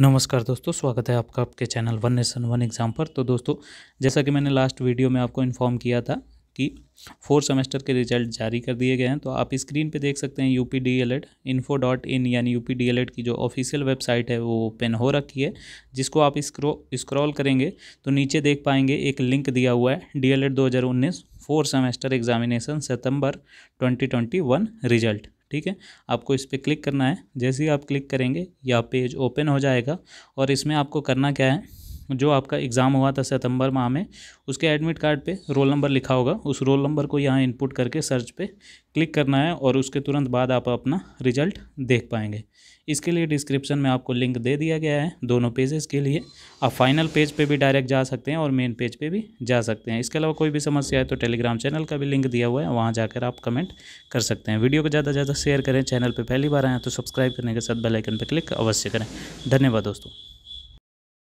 नमस्कार दोस्तों स्वागत है आपका आपके channel one nation one exam पर तो दोस्तों जैसा कि मैंने लास्ट वीडियो में आपको इन्फॉर्म किया था कि फोर सेमेस्टर के रिजल्ट जारी कर दिए गए हैं तो आप स्क्रीन पे देख सकते हैं U P D L Ed info dot in यानी U P D L Ed की जो ऑफिशियल वेबसाइट है वो ओपन हो रखी है जिसको आप स्क्रो स्क्रॉल करेंगे तो नीचे देख पाएंगे एक लिंक दिया हुआ है डी एल एड दो हज़ार उन्नीस फोर सेमेस्टर एग्जामिनेशन सितंबर ट्वेंटी ट्वेंटी वन रिजल्ट ठीक है आपको इस पर क्लिक करना है जैसे ही आप क्लिक करेंगे या पेज ओपन हो जाएगा और इसमें आपको करना क्या है जो आपका एग्ज़ाम हुआ था सितंबर माह में उसके एडमिट कार्ड पे रोल नंबर लिखा होगा उस रोल नंबर को यहाँ इनपुट करके सर्च पे क्लिक करना है और उसके तुरंत बाद आप अपना रिजल्ट देख पाएंगे इसके लिए डिस्क्रिप्शन में आपको लिंक दे दिया गया है दोनों पेजेस के लिए आप फाइनल पेज पे भी डायरेक्ट जा सकते हैं और मेन पेज पे भी जा सकते हैं इसके अलावा कोई भी समस्या है तो टेलीग्राम चैनल का भी लिंक दिया हुआ है वहाँ जाकर आप कमेंट कर सकते हैं वीडियो को ज़्यादा से ज़्यादा शेयर करें चैनल पर पहली बार आएँ तो सब्सक्राइब करने के साथ बेलाइकन पर क्लिक अवश्य करें धन्यवाद दोस्तों